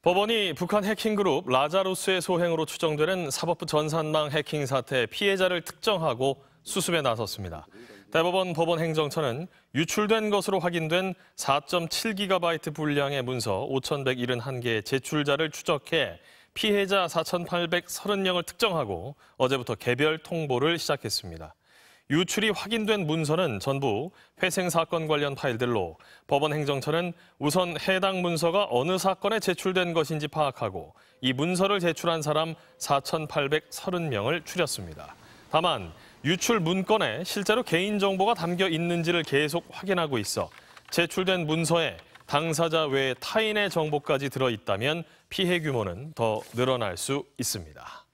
법원이 북한 해킹그룹 라자루스의 소행으로 추정되는 사법부 전산망 해킹 사태 피해자를 특정하고 수습에 나섰습니다. 대법원 법원 행정처는 유출된 것으로 확인된 4.7GB 분량의 문서 5,171개의 제출자를 추적해 피해자 4,830명을 특정하고 어제부터 개별 통보를 시작했습니다. 유출이 확인된 문서는 전부 회생 사건 관련 파일들로 법원 행정처는 우선 해당 문서가 어느 사건에 제출된 것인지 파악하고 이 문서를 제출한 사람 4,830명을 추렸습니다. 다만 유출 문건에 실제로 개인정보가 담겨 있는지를 계속 확인하고 있어 제출된 문서에 당사자 외 타인의 정보까지 들어있다면 피해 규모는 더 늘어날 수 있습니다.